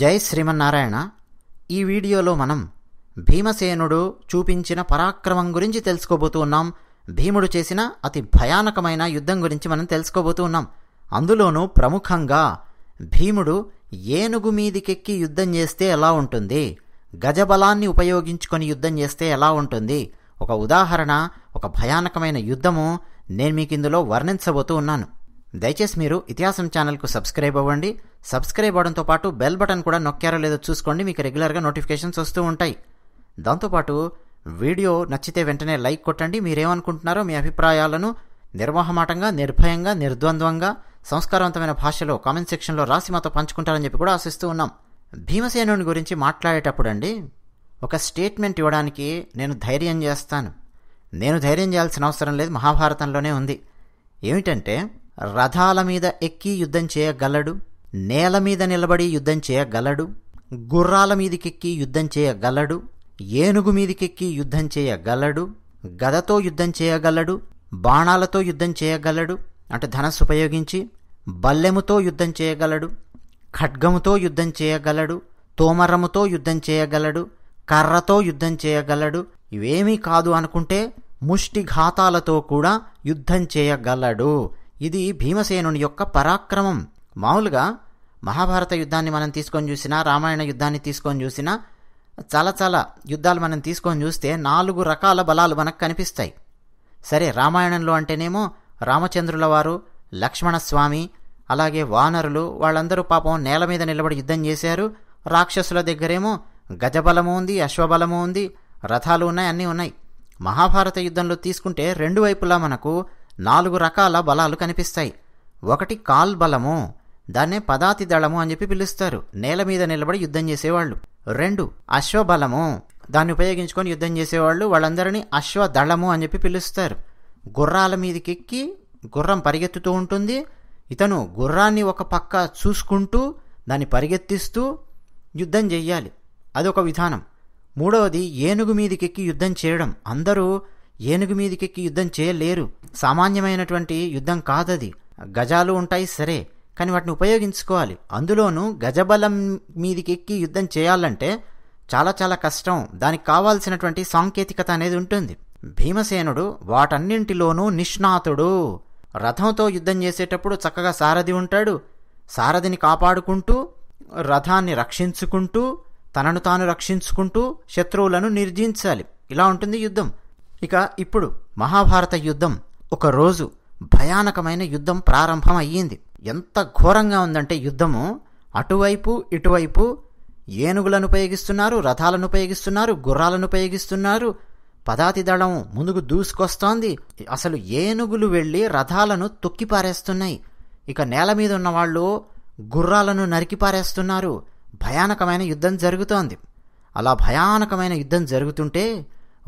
జై శ్రీమన్నారాయణ ఈ వీడియోలో మనం భీమసేనుడు చూపించిన పరాక్రమం గురించి తెలుసుకోబోతూ ఉన్నాం భీముడు చేసిన అతి భయానకమైన యుద్ధం గురించి మనం తెలుసుకోబోతూ ఉన్నాం అందులోనూ ప్రముఖంగా భీముడు ఏనుగు మీదికెక్కి యుద్ధం చేస్తే ఎలా ఉంటుంది గజబలాన్ని ఉపయోగించుకొని యుద్ధం చేస్తే ఎలా ఉంటుంది ఒక ఉదాహరణ ఒక భయానకమైన యుద్ధము నేను మీకు ఇందులో వర్ణించబోతూ ఉన్నాను దయచేసి మీరు ఇతిహాసం ఛానల్కు సబ్స్క్రైబ్ అవ్వండి సబ్స్క్రైబ్ అవడంతో పాటు బెల్ బటన్ కూడా నొక్కారో లేదో చూసుకోండి మీకు రెగ్యులర్గా నోటిఫికేషన్స్ వస్తూ ఉంటాయి దాంతోపాటు వీడియో నచ్చితే వెంటనే లైక్ కొట్టండి మీరేమనుకుంటున్నారో మీ అభిప్రాయాలను నిర్వాహమాటంగా నిర్భయంగా నిర్ద్వంద్వంగా సంస్కారవంతమైన భాషలో కామెంట్ సెక్షన్లో రాసి మాతో పంచుకుంటారని చెప్పి కూడా ఆశిస్తూ ఉన్నాం భీమసేనుని గురించి మాట్లాడేటప్పుడు అండి ఒక స్టేట్మెంట్ ఇవ్వడానికి నేను ధైర్యం చేస్తాను నేను ధైర్యం చేయాల్సిన అవసరం లేదు మహాభారతంలోనే ఉంది ఏమిటంటే రథాల మీద ఎక్కి యుద్ధం చేయగలడు నేల మీద నిలబడి యుద్ధం చేయగలడు గుర్రాల మీదికెక్కి యుద్ధం చేయగలడు ఏనుగు మీదికెక్కి యుద్ధం చేయగలడు గదతో యుద్ధం చేయగలడు బాణాలతో యుద్ధం చేయగలడు అంటే ధనస్సు ఉపయోగించి బల్లెముతో యుద్ధం చేయగలడు ఖడ్గముతో యుద్ధం చేయగలడు తోమరముతో యుద్ధం చేయగలడు కర్రతో యుద్ధం చేయగలడు ఇవేమీ కాదు అనుకుంటే ముష్టిఘాతాలతో కూడా యుద్ధం చేయగలడు ఇది భీమసేనుని యొక్క పరాక్రమం మామూలుగా మహాభారత యుద్ధాన్ని మనం తీసుకొని చూసినా రామాయణ యుద్ధాన్ని తీసుకొని చూసినా చాలా చాలా యుద్ధాలు మనం తీసుకొని చూస్తే నాలుగు రకాల బలాలు మనకు కనిపిస్తాయి సరే రామాయణంలో అంటేనేమో రామచంద్రుల వారు లక్ష్మణస్వామి అలాగే వానరులు వాళ్ళందరూ పాపం నేల మీద నిలబడి యుద్ధం చేశారు రాక్షసుల దగ్గరేమో గజబలము ఉంది అశ్వబలము ఉంది రథాలు ఉన్నాయి అన్నీ ఉన్నాయి మహాభారత యుద్ధంలో తీసుకుంటే రెండు వైపులా మనకు నాలుగు రకాల బలాలు కనిపిస్తాయి ఒకటి కాల్ బలము దాన్నే పదాతి దళము అని చెప్పి పిలుస్తారు నేల మీద నిలబడి యుద్ధం చేసేవాళ్ళు రెండు అశ్వబలము దాన్ని ఉపయోగించుకొని యుద్ధం చేసేవాళ్ళు వాళ్ళందరినీ అశ్వదళము అని చెప్పి పిలుస్తారు గుర్రాల మీదకెక్కి గుర్రం పరిగెత్తుతూ ఉంటుంది ఇతను గుర్రాన్ని ఒక పక్క చూసుకుంటూ దాన్ని పరిగెత్తిస్తూ యుద్ధం చెయ్యాలి అదొక విధానం మూడవది ఏనుగు మీదకెక్కి యుద్ధం చేయడం అందరూ ఏనుగు మీదకెక్కి యుద్ధం చేయలేరు సామాన్యమైనటువంటి యుద్ధం కాదది గజాలు ఉంటాయి సరే కానీ వాటిని ఉపయోగించుకోవాలి అందులోనూ గజబలం మీదకి ఎక్కి యుద్ధం చేయాలంటే చాలా చాలా కష్టం దానికి కావాల్సినటువంటి సాంకేతికత అనేది ఉంటుంది భీమసేనుడు వాటన్నింటిలోనూ నిష్ణాతుడు రథంతో యుద్ధం చేసేటప్పుడు చక్కగా సారథి ఉంటాడు సారథిని కాపాడుకుంటూ రథాన్ని రక్షించుకుంటూ తనను తాను రక్షించుకుంటూ శత్రువులను నిర్జించాలి ఇలా ఉంటుంది యుద్ధం ఇక ఇప్పుడు మహాభారత యుద్ధం ఒకరోజు భయానకమైన యుద్ధం ప్రారంభం అయ్యింది ఎంత ఘోరంగా ఉందంటే యుద్ధము అటువైపు ఇటువైపు ఏనుగులను ఉపయోగిస్తున్నారు రథాలను ఉపయోగిస్తున్నారు గుర్రాలను ఉపయోగిస్తున్నారు పదాతి దళం ముందుకు దూసుకొస్తోంది అసలు ఏనుగులు వెళ్ళి రథాలను తొక్కిపారేస్తున్నాయి ఇక నేల మీద ఉన్నవాళ్ళు గుర్రాలను నరికిపారేస్తున్నారు భయానకమైన యుద్ధం జరుగుతోంది అలా భయానకమైన యుద్ధం జరుగుతుంటే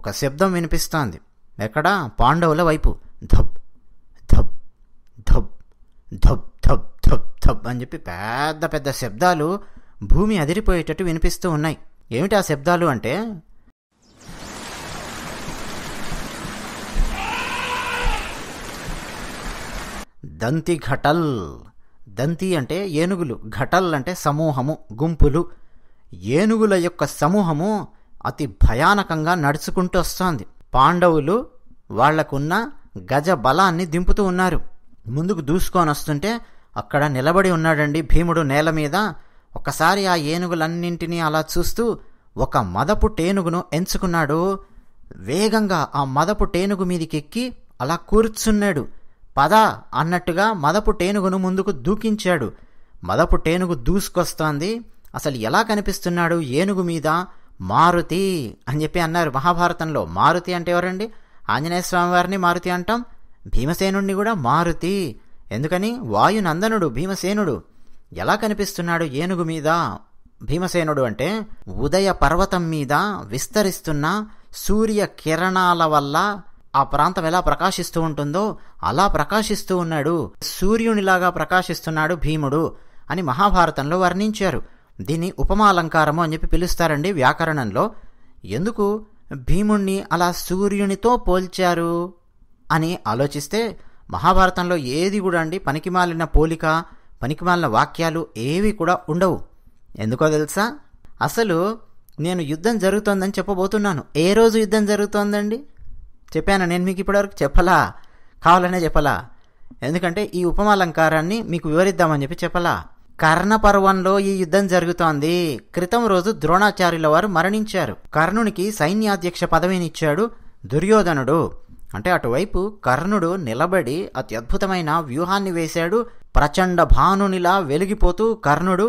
ఒక శబ్దం వినిపిస్తోంది ఎక్కడ పాండవుల వైపు ధబ్ ధబ్ ధబ్ ధబ్ ధబ్ ధబ్ ధబ్ అని చెప్పి పెద్ద పెద్ద శబ్దాలు భూమి అదిరిపోయేటట్టు వినిపిస్తూ ఉన్నాయి ఏమిటి ఆ శబ్దాలు అంటే దంతి ఘటల్ దంతి అంటే ఏనుగులు ఘటల్ అంటే సమూహము గుంపులు ఏనుగుల యొక్క సమూహము అతి భయానకంగా నడుచుకుంటూ వస్తోంది పాండవులు వాళ్లకున్న గజ బలాన్ని దింపుతూ ఉన్నారు ముందుకు దూసుకొని వస్తుంటే అక్కడ నిలబడి ఉన్నాడండి భీముడు నేల మీద ఒకసారి ఆ ఏనుగులన్నింటినీ అలా చూస్తూ ఒక మదపు టేనుగును ఎంచుకున్నాడు వేగంగా ఆ మదపు టేనుగు మీదికెక్కి అలా కూర్చున్నాడు పద అన్నట్టుగా మదపు టేనుగును ముందుకు దూకించాడు మదపు టేనుగు దూసుకొస్తోంది అసలు ఎలా కనిపిస్తున్నాడు ఏనుగు మీద మారుతి అని చెప్పి అన్నారు మహాభారతంలో మారుతి అంటే ఎవరండి ఆంజనేయ స్వామి వారిని మారుతి అంటాం భీమసేనుణ్ణి కూడా మారుతి ఎందుకని వాయునందనుడు భీమసేనుడు ఎలా కనిపిస్తున్నాడు ఏనుగు మీద భీమసేనుడు అంటే ఉదయ పర్వతం మీద విస్తరిస్తున్న సూర్య కిరణాల వల్ల ఆ ప్రాంతం ఎలా ప్రకాశిస్తూ ఉంటుందో అలా ప్రకాశిస్తూ ఉన్నాడు సూర్యునిలాగా ప్రకాశిస్తున్నాడు భీముడు అని మహాభారతంలో వర్ణించారు దీన్ని ఉపమాలంకారము అని చెప్పి పిలుస్తారండి వ్యాకరణంలో ఎందుకు భీముణ్ణి అలా సూర్యునితో పోల్చారు అని ఆలోచిస్తే మహాభారతంలో ఏది కూడా అండి పనికిమాలిన పోలిక పనికిమాలిన వాక్యాలు ఏవి కూడా ఉండవు ఎందుకో తెలుసా అసలు నేను యుద్ధం జరుగుతోందని చెప్పబోతున్నాను ఏ రోజు యుద్ధం జరుగుతోందండి చెప్పాను నేను మీకు ఇప్పటివరకు చెప్పలా కావాలనే చెప్పలా ఎందుకంటే ఈ ఉపమాలంకారాన్ని మీకు వివరిద్దామని చెప్పి చెప్పలా కర్ణ పర్వంలో ఈ యుద్ధం జరుగుతోంది క్రితం రోజు ద్రోణాచార్యుల వారు మరణించారు కర్ణునికి సైన్యాధ్యక్ష పదవినిచ్చాడు దుర్యోధనుడు అంటే అటువైపు కర్ణుడు నిలబడి అత్యద్భుతమైన వ్యూహాన్ని వేశాడు ప్రచండ భానునిలా వెలిగిపోతూ కర్ణుడు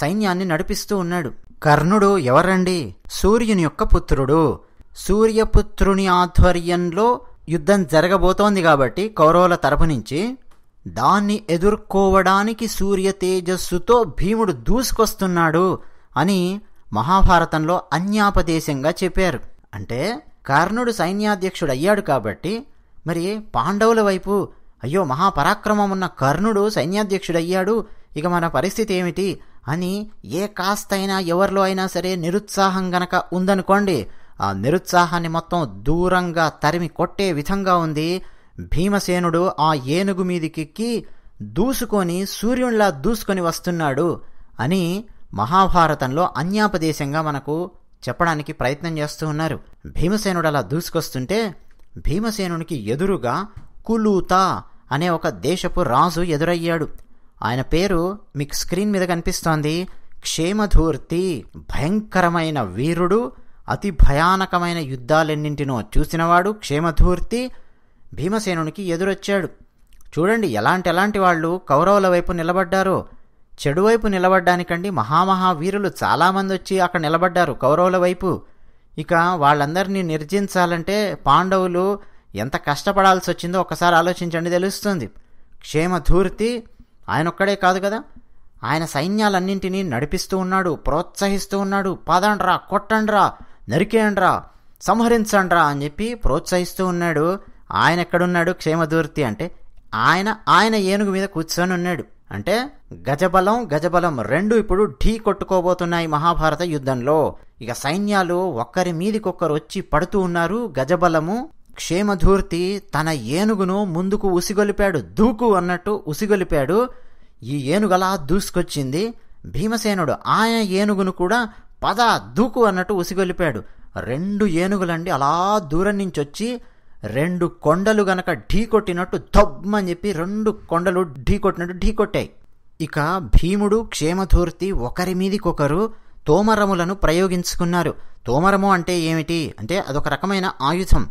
సైన్యాన్ని నడిపిస్తూ ఉన్నాడు కర్ణుడు ఎవరండి సూర్యుని యొక్క పుత్రుడు సూర్యపుత్రుని ఆధ్వర్యంలో యుద్ధం జరగబోతోంది కాబట్టి కౌరవుల తరపు నుంచి దాన్ని ఎదుర్కోవడానికి సూర్య తేజస్సుతో భీముడు దూసుకొస్తున్నాడు అని మహాభారతంలో అన్యాపదేశంగా చెప్పారు అంటే కర్ణుడు సైన్యాధ్యక్షుడు అయ్యాడు కాబట్టి మరి పాండవుల వైపు అయ్యో మహాపరాక్రమం ఉన్న కర్ణుడు సైన్యాధ్యక్షుడయ్యాడు ఇక మన పరిస్థితి ఏమిటి అని ఏ కాస్తైనా ఎవరిలో అయినా సరే నిరుత్సాహం గనక ఉందనుకోండి ఆ నిరుత్సాహాన్ని మొత్తం దూరంగా తరిమి కొట్టే విధంగా ఉంది భీమసేనుడు ఆ ఏనుగు మీదికెక్కి దూసుకొని సూర్యునిలా దూసుకొని వస్తున్నాడు అని మహాభారతంలో అన్యాపదేశంగా మనకు చెప్పడానికి ప్రయత్నం చేస్తూ ఉన్నారు భీమసేనుడు అలా దూసుకొస్తుంటే భీమసేనునికి ఎదురుగా కులూత అనే ఒక దేశపు రాజు ఎదురయ్యాడు ఆయన పేరు మీకు స్క్రీన్ మీద కనిపిస్తోంది క్షేమధూర్తి భయంకరమైన వీరుడు అతి భయానకమైన యుద్ధాలెన్నింటినో చూసినవాడు క్షేమధూర్తి భీమసేనునికి ఎదురొచ్చాడు చూడండి ఎలాంటి ఎలాంటి వాళ్ళు కౌరవుల వైపు నిలబడ్డారో చెడువైపు నిలబడ్డానికండి మహామహావీరులు చాలామంది వచ్చి అక్కడ నిలబడ్డారు కౌరవుల వైపు ఇక వాళ్ళందరినీ నిర్జించాలంటే పాండవులు ఎంత కష్టపడాల్సి వచ్చిందో ఒకసారి ఆలోచించండి తెలుస్తుంది క్షేమధూర్తి ఆయన ఒక్కడే కాదు కదా ఆయన సైన్యాలన్నింటినీ నడిపిస్తూ ఉన్నాడు ప్రోత్సహిస్తూ ఉన్నాడు పదండ్రా కొట్టండ్రా నరికేయండ్రా సంహరించండ్రా అని చెప్పి ప్రోత్సహిస్తూ ఉన్నాడు ఆయన ఎక్కడున్నాడు క్షేమధూర్తి అంటే ఆయన ఆయన ఏనుగు మీద కూర్చొని ఉన్నాడు అంటే గజబలం గజబలం రెండు ఇప్పుడు ఢీ కొట్టుకోబోతున్నాయి మహాభారత యుద్ధంలో ఇక సైన్యాలు ఒక్కరి మీదికొక్కరు వచ్చి పడుతూ ఉన్నారు గజబలము క్షేమధూర్తి తన ఏనుగును ముందుకు ఉసిగొలిపాడు దూకు అన్నట్టు ఉసిగొలిపాడు ఈ ఏనుగలా దూసుకొచ్చింది భీమసేనుడు ఆయన ఏనుగును కూడా పద దూకు అన్నట్టు ఉసిగొలిపాడు రెండు ఏనుగులండి అలా దూరం నుంచి వచ్చి రెండు కొండలు గనక ఢీ కొట్టినట్టు దబ్బమని చెప్పి రెండు కొండలు ఢీ కొట్టినట్టు ఢీ కొట్టాయి ఇక భీముడు క్షేమధూర్తి ఒకరి మీదికొకరు తోమరములను ప్రయోగించుకున్నారు తోమరము అంటే ఏమిటి అంటే అదొక రకమైన ఆయుధం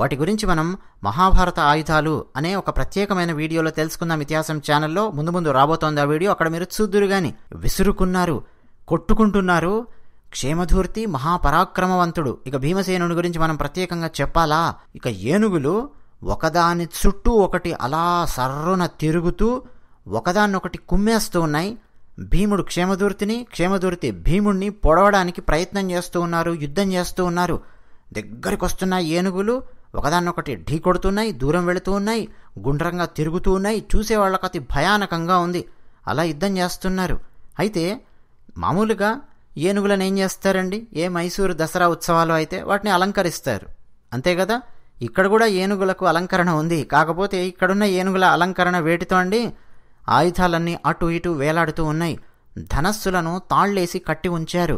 వాటి గురించి మనం మహాభారత ఆయుధాలు అనే ఒక ప్రత్యేకమైన వీడియోలో తెలుసుకుందాం ఇతిహాసం ఛానల్లో ముందు ముందు రాబోతోంది ఆ వీడియో అక్కడ మీరు చూద్దురు కానీ విసురుకున్నారు కొట్టుకుంటున్నారు క్షేమధూర్తి మహాపరాక్రమవంతుడు ఇక భీమసేనుని గురించి మనం ప్రత్యేకంగా చెప్పాలా ఇక ఏనుగులు ఒకదాని చుట్టూ ఒకటి అలా సర్రున తిరుగుతూ ఒకదాన్నొకటి కుమ్మేస్తూ ఉన్నాయి భీముడు క్షేమధూర్తిని క్షేమధూర్తి భీముణ్ణి పొడవడానికి ప్రయత్నం చేస్తూ ఉన్నారు యుద్ధం చేస్తూ ఉన్నారు దగ్గరికి వస్తున్న ఏనుగులు ఒకదాన్నొకటి ఢీ కొడుతున్నాయి దూరం వెళుతూ ఉన్నాయి గుండ్రంగా తిరుగుతూ ఉన్నాయి చూసేవాళ్ళకి అతి భయానకంగా ఉంది అలా యుద్ధం చేస్తున్నారు అయితే మామూలుగా ఏనుగులను ఏం చేస్తారండి ఏ మైసూరు దసరా ఉత్సవాలు అయితే వాటిని అలంకరిస్తారు అంతే కదా ఇక్కడ కూడా ఏనుగులకు అలంకరణ ఉంది కాకపోతే ఇక్కడున్న ఏనుగుల అలంకరణ వేటితో అండి ఆయుధాలన్నీ అటు ఇటు వేలాడుతూ ఉన్నాయి ధనస్సులను తాళ్లేసి కట్టి ఉంచారు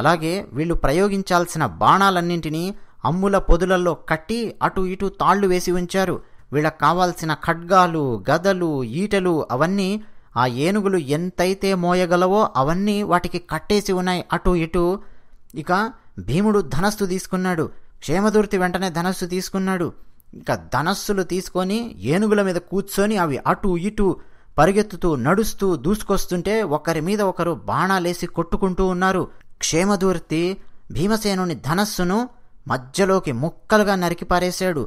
అలాగే వీళ్ళు ప్రయోగించాల్సిన బాణాలన్నింటినీ అమ్ముల పొదులల్లో కట్టి అటు ఇటు తాళ్లు వేసి ఉంచారు వీళ్ళకి కావాల్సిన ఖడ్గాలు గదలు ఈటలు అవన్నీ ఆ ఏనుగులు ఎంతైతే మోయగలవో అవన్నీ వాటికి కట్టేసి ఉన్నాయి అటు ఇటు ఇక భీముడు ధనస్సు తీసుకున్నాడు క్షేమదూర్తి వెంటనే ధనస్సు తీసుకున్నాడు ఇక ధనస్సులు తీసుకొని ఏనుగుల మీద కూర్చొని అవి అటు ఇటు పరిగెత్తుతూ నడుస్తూ దూసుకొస్తుంటే ఒకరి మీద ఒకరు బాణాలేసి కొట్టుకుంటూ ఉన్నారు క్షేమదూర్తి భీమసేనుని ధనస్సును మధ్యలోకి ముక్కలుగా నరికిపారేశాడు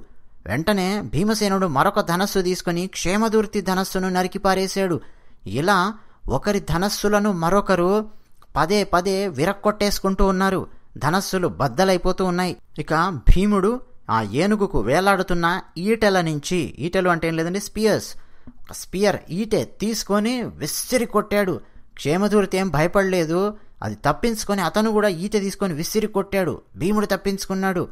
వెంటనే భీమసేనుడు మరొక ధనస్సు తీసుకుని క్షేమదూర్తి ధనస్సును నరికిపారేశాడు ఇలా ఒకరి ధనస్సులను మరొకరు పదే పదే విరక్కొట్టేసుకుంటూ ఉన్నారు ధనస్సులు బద్దలైపోతూ ఉన్నాయి ఇక భీముడు ఆ ఏనుగుకు వేలాడుతున్న ఈటెల నుంచి ఈటెలు అంటే ఏం లేదండి స్పియర్స్ స్పియర్ ఈటె తీసుకొని విసిరి కొట్టాడు క్షేమధూర్తి ఏం భయపడలేదు అది తప్పించుకొని అతను కూడా ఈటె తీసుకొని విసిరి కొట్టాడు భీముడు తప్పించుకున్నాడు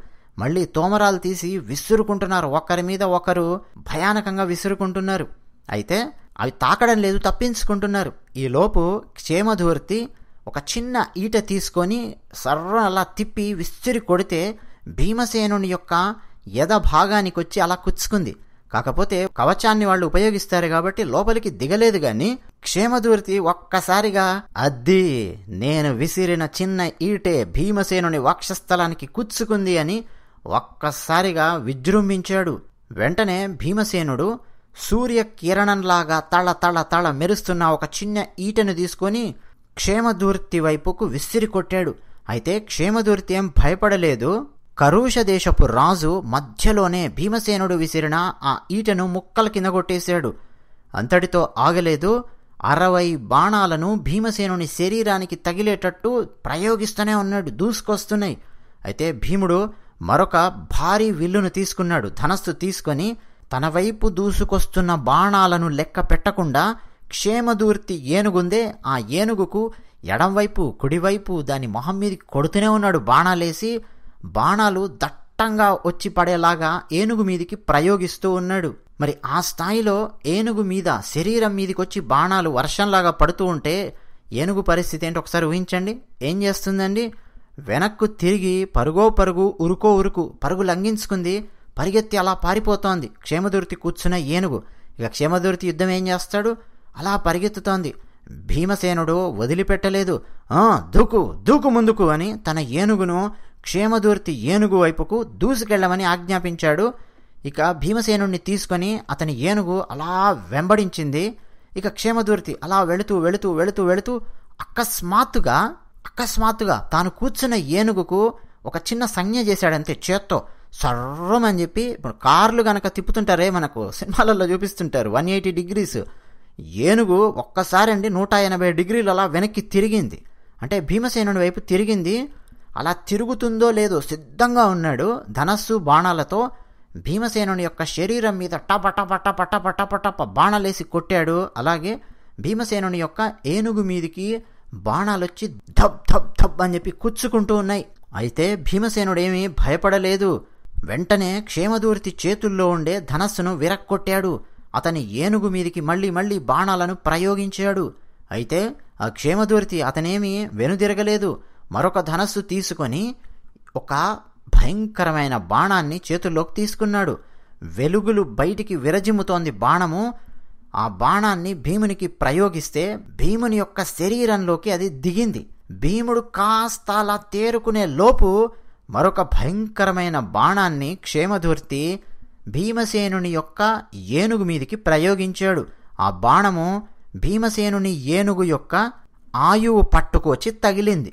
మళ్ళీ తోమరాలు తీసి విసురుకుంటున్నారు ఒకరి మీద ఒకరు భయానకంగా విసురుకుంటున్నారు అయితే అవి తాకడం లేదు తప్పించుకుంటున్నారు ఈలోపు క్షేమధూర్తి ఒక చిన్న ఈట తీసుకొని సర్ర అలా తిప్పి విసిరి కొడితే భీమసేనుని యొక్క ఎద భాగానికి వచ్చి అలా కుచ్చుకుంది కాకపోతే కవచాన్ని వాళ్ళు ఉపయోగిస్తారు కాబట్టి లోపలికి దిగలేదు గాని క్షేమధూర్తి ఒక్కసారిగా అద్ది నేను విసిరిన చిన్న ఈటే భీమసేనుని వక్షస్థలానికి కుచ్చుకుంది అని ఒక్కసారిగా విజృంభించాడు వెంటనే భీమసేనుడు సూర్య కిరణంలాగా తళ తళ తళ మెరుస్తున్న ఒక చిన్న ఈటను తీసుకొని క్షేమదూర్తి వైపుకు విసిరి కొట్టాడు అయితే క్షేమదూర్తి ఏం భయపడలేదు కరుష దేశపు రాజు మధ్యలోనే భీమసేనుడు విసిరిన ఆ ఈటను ముక్కల కింద కొట్టేశాడు అంతటితో ఆగలేదు అరవై బాణాలను భీమసేనుని శరీరానికి తగిలేటట్టు ప్రయోగిస్తూనే ఉన్నాడు దూసుకొస్తున్నాయి అయితే భీముడు మరొక భారీ విల్లును తీసుకున్నాడు ధనస్సు తీసుకొని తన వైపు దూసుకొస్తున్న బాణాలను లెక్క పెట్టకుండా క్షేమదూర్తి ఏనుగుందే ఆ ఏనుగుకు ఎడంవైపు కుడివైపు దాని మొహం మీద కొడుతూనే ఉన్నాడు బాణాలేసి బాణాలు దట్టంగా వచ్చి పడేలాగా ఏనుగు మీదికి ప్రయోగిస్తూ ఉన్నాడు మరి ఆ స్థాయిలో ఏనుగు మీద శరీరం మీదకి వచ్చి బాణాలు వర్షంలాగా పడుతూ ఉంటే ఏనుగు పరిస్థితి ఏంటి ఒకసారి ఊహించండి ఏం చేస్తుందండి వెనక్కు తిరిగి పరుగో పరుగు ఉరుకో ఉరుకు పరుగు లంఘించుకుంది పరిగెత్తి అలా పారిపోతోంది క్షేమదూర్తి కూర్చున్న ఏనుగు ఇక క్షేమదూర్తి యుద్ధం ఏం చేస్తాడు అలా పరిగెత్తుతోంది భీమసేనుడు వదిలిపెట్టలేదు దూకు దూకు ముందుకు అని తన ఏనుగును క్షేమదూర్తి ఏనుగు వైపుకు దూసుకెళ్లమని ఆజ్ఞాపించాడు ఇక భీమసేనుణ్ణి తీసుకొని అతని ఏనుగు అలా వెంబడించింది ఇక క్షేమదూర్తి అలా వెళుతూ వెళుతూ వెళుతూ వెళుతూ అకస్మాత్తుగా అకస్మాత్తుగా తాను కూర్చున్న ఏనుగుకు ఒక చిన్న సంజ్ఞ చేశాడంతే చేత్తో సర్రం అని చెప్పి ఇప్పుడు కార్లు కనుక తిప్పుతుంటారే మనకు సినిమాలలో చూపిస్తుంటారు వన్ ఎయిటీ డిగ్రీస్ ఏనుగు ఒక్కసారి అండి నూట ఎనభై డిగ్రీలు అలా వెనక్కి తిరిగింది అంటే భీమసేనుడి వైపు తిరిగింది అలా తిరుగుతుందో లేదో సిద్ధంగా ఉన్నాడు ధనస్సు బాణాలతో భీమసేనుని యొక్క శరీరం మీద టప పట్ట పట టప టప టప బాణాలేసి కొట్టాడు అలాగే భీమసేనుని యొక్క ఏనుగు మీదికి బాణాలొచ్చి ధబ్ ధబ్ ధబ్ అని చెప్పి కుచ్చుకుంటూ ఉన్నాయి అయితే భీమసేనుడేమీ భయపడలేదు వెంటనే క్షేమదూర్తి చేతుల్లో ఉండే ధనస్సును విరక్కొట్టాడు అతని ఏనుగు మీదికి మళ్ళీ మళ్ళీ బాణాలను ప్రయోగించాడు అయితే ఆ క్షేమదూర్తి అతనేమీ వెనుదిరగలేదు మరొక ధనస్సు తీసుకొని ఒక భయంకరమైన బాణాన్ని చేతుల్లోకి తీసుకున్నాడు వెలుగులు బయటికి విరజిమ్ముతోంది బాణము ఆ బాణాన్ని భీమునికి ప్రయోగిస్తే భీముని యొక్క శరీరంలోకి అది దిగింది భీముడు కాస్త అలా తేరుకునే లోపు మరొక భయంకరమైన బాణాన్ని క్షేమధూర్తి భీమసేనుని యొక్క ఏనుగు మీదికి ప్రయోగించాడు ఆ బాణము భీమసేనుని ఏనుగు యొక్క ఆయువు పట్టుకు వచ్చి తగిలింది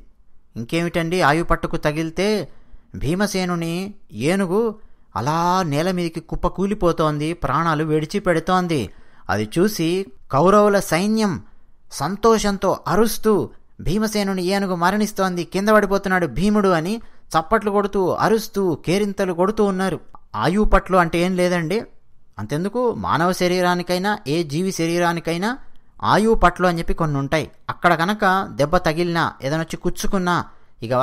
ఇంకేమిటండి ఆయువు పట్టుకు తగిలితే భీమసేనుని ఏనుగు అలా నేల మీదకి కుప్పకూలిపోతోంది ప్రాణాలు విడిచిపెడుతోంది అది చూసి కౌరవుల సైన్యం సంతోషంతో అరుస్తూ భీమసేనుని ఏనుగు మరణిస్తోంది కింద పడిపోతున్నాడు భీముడు అని చప్పట్లు కొడుతూ అరుస్తూ కేరింతలు కొడుతూ ఉన్నారు పట్లు అంటే ఏం లేదండి అంతెందుకు మానవ శరీరానికైనా ఏ జీవి శరీరానికైనా ఆయువు పట్లు అని చెప్పి కొన్ని ఉంటాయి అక్కడ కనుక దెబ్బ తగిలినా ఏదైనా వచ్చి కుచ్చుకున్నా ఇక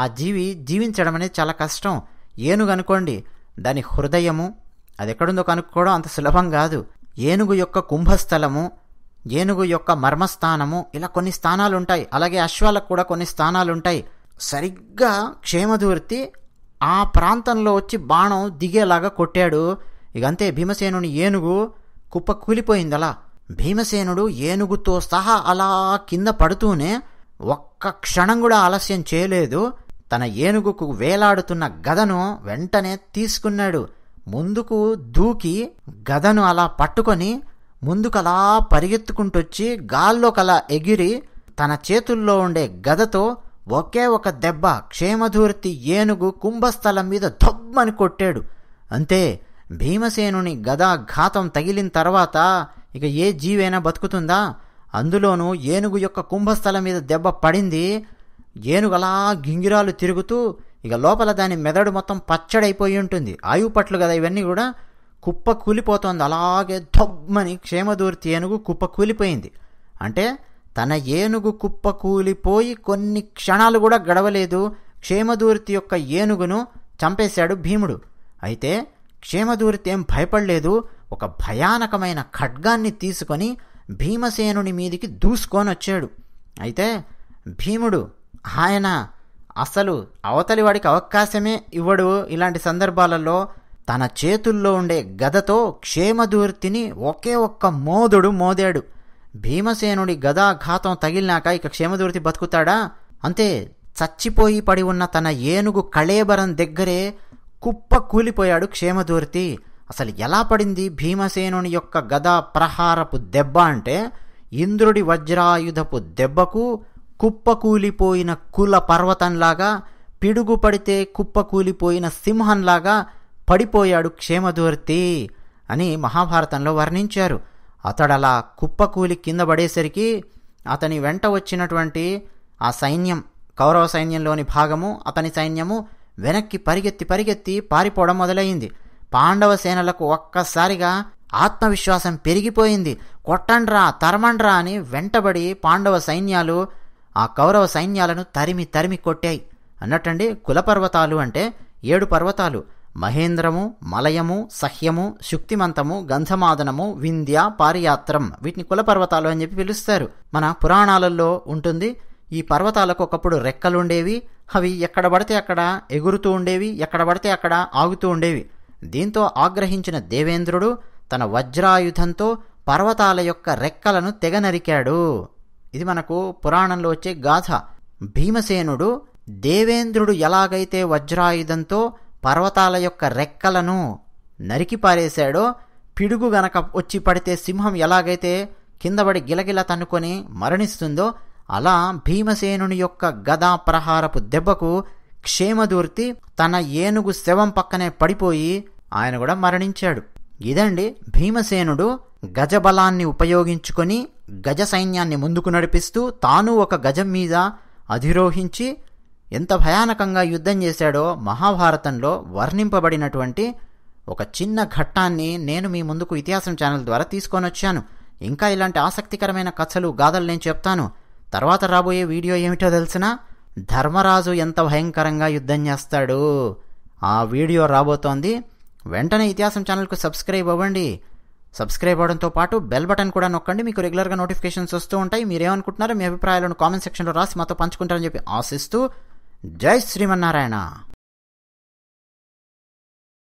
ఆ జీవి జీవించడం అనేది చాలా కష్టం ఏనుగు అనుకోండి దాని హృదయము అది ఎక్కడుందో కనుక్కోవడం అంత సులభం కాదు ఏనుగు యొక్క కుంభస్థలము ఏనుగు యొక్క మర్మస్థానము ఇలా కొన్ని స్థానాలు ఉంటాయి అలాగే అశ్వాలకు కూడా కొన్ని స్థానాలు ఉంటాయి సరిగ్గా క్షేమధూర్తి ఆ ప్రాంతంలో వచ్చి బాణం దిగేలాగా కొట్టాడు ఇకంతే భీమసేనుని ఏనుగు కుప్ప కూలిపోయిందలా భీమసేనుడు ఏనుగుతో సహా అలా కింద పడుతూనే ఒక్క క్షణం కూడా ఆలస్యం చేయలేదు తన ఏనుగుకు వేలాడుతున్న గదను వెంటనే తీసుకున్నాడు ముందుకు దూకి గదను అలా పట్టుకొని ముందుకలా పరిగెత్తుకుంటొచ్చి గాల్లో ఎగిరి తన చేతుల్లో ఉండే గదతో ఒకే ఒక దెబ్బ క్షేమధూర్తి ఏనుగు కుంభస్థలం మీద ధొబ్బని కొట్టాడు అంతే భీమసేనుని గదాఘాతం తగిలిన తర్వాత ఇక ఏ జీవైనా బతుకుతుందా అందులోనూ ఏనుగు యొక్క కుంభస్థలం మీద దెబ్బ పడింది ఏనుగు అలా గింగిరాలు తిరుగుతూ ఇక లోపల దాని మెదడు మొత్తం పచ్చడైపోయి ఉంటుంది ఆయుపట్లు కదా ఇవన్నీ కూడా కుప్ప కూలిపోతోంది అలాగే ధొబ్బమని క్షేమదూర్తి ఏనుగు కుప్ప కూలిపోయింది అంటే తన ఏనుగు కుప్ప కూలిపోయి కొన్ని క్షణాలు కూడా గడవలేదు క్షేమదూర్తి యొక్క ఏనుగును చంపేశాడు భీముడు అయితే క్షేమదూర్తి ఏం భయపడలేదు ఒక భయానకమైన ఖడ్గాన్ని తీసుకొని భీమసేనుని మీదికి దూసుకొని వచ్చాడు అయితే భీముడు ఆయన అసలు అవతలి వాడికి అవకాశమే ఇవ్వడు ఇలాంటి సందర్భాలలో తన చేతుల్లో ఉండే గదతో క్షేమదూర్తిని ఒకే ఒక్క మోదుడు మోదాడు భీమసేనుడి గదాఘాతం తగిలినాక ఇక క్షేమదూర్తి బతుకుతాడా అంతే చచ్చిపోయి పడి ఉన్న తన ఏనుగు కళేబరం దగ్గరే కుప్ప కూలిపోయాడు క్షేమదూర్తి అసలు ఎలా పడింది భీమసేనుని యొక్క గదా ప్రహారపు దెబ్బ అంటే ఇంద్రుడి వజ్రాయుధపు దెబ్బకు కుప్ప కూలిపోయిన కుల పర్వతంలాగా పిడుగు పడితే కుప్ప కూలిపోయిన సింహంలాగా పడిపోయాడు క్షేమదూర్తి అని మహాభారతంలో వర్ణించారు అతడలా కుప్పకూలి కింద పడేసరికి అతని వెంట వచ్చినటువంటి ఆ సైన్యం కౌరవ సైన్యంలోని భాగము అతని సైన్యము వెనక్కి పరిగెత్తి పరిగెత్తి పారిపోవడం మొదలైంది పాండవ సేనలకు ఒక్కసారిగా ఆత్మవిశ్వాసం పెరిగిపోయింది కొట్టండ్రా తరమండ్రా అని వెంటబడి పాండవ సైన్యాలు ఆ కౌరవ సైన్యాలను తరిమి తరిమి కొట్టాయి అన్నట్టండి కులపర్వతాలు అంటే ఏడు పర్వతాలు మహేంద్రము మలయము సహ్యము శుక్తిమంతము గంధమాదనము వింధ్య పారియాత్రం వీటిని కులపర్వతాలు అని చెప్పి పిలుస్తారు మన పురాణాలలో ఉంటుంది ఈ పర్వతాలకు ఒకప్పుడు రెక్కలుండేవి అవి ఎక్కడ పడితే అక్కడ ఎగురుతూ ఉండేవి ఎక్కడ పడితే అక్కడ ఆగుతూ ఉండేవి దీంతో ఆగ్రహించిన దేవేంద్రుడు తన వజ్రాయుధంతో పర్వతాల యొక్క రెక్కలను తెగ నరికాడు ఇది మనకు పురాణంలో వచ్చే గాథ భీమసేనుడు దేవేంద్రుడు ఎలాగైతే వజ్రాయుధంతో పర్వతాల యొక్క రెక్కలను నరికిపారేశాడో పిడుగు గనక వచ్చి పడితే సింహం ఎలాగైతే కిందబడి గిలగిల తన్నుకొని మరణిస్తుందో అలా భీమసేనుని యొక్క గదా ప్రహారపు దెబ్బకు క్షేమదూర్తి తన ఏనుగు శవం పక్కనే పడిపోయి ఆయన కూడా మరణించాడు ఇదండి భీమసేనుడు గజబలాన్ని ఉపయోగించుకొని గజ సైన్యాన్ని ముందుకు నడిపిస్తూ తాను ఒక గజం మీద అధిరోహించి ఎంత భయానకంగా యుద్ధం చేశాడో మహాభారతంలో వర్ణింపబడినటువంటి ఒక చిన్న ఘట్టాన్ని నేను మీ ముందుకు ఇతిహాసం ఛానల్ ద్వారా తీసుకొని వచ్చాను ఇంకా ఇలాంటి ఆసక్తికరమైన కథలు గాథలు నేను చెప్తాను తర్వాత రాబోయే వీడియో ఏమిటో తెలిసిన ధర్మరాజు ఎంత భయంకరంగా యుద్ధం చేస్తాడు ఆ వీడియో రాబోతోంది వెంటనే ఇతిహాసం ఛానల్కు సబ్స్క్రైబ్ అవ్వండి సబ్స్క్రైబ్ అవ్వడంతో పాటు బెల్ బటన్ కూడా నొక్కండి మీకు రెగ్యులర్గా నోటిఫికేషన్స్ వస్తూ ఉంటాయి మీరేమనుకుంటున్నారో మీ అభిప్రాయాలను కామెంట్ సెక్షన్లో రాసి మాతో పంచుకుంటారని చెప్పి ఆశిస్తూ Jai Sriman Narayana.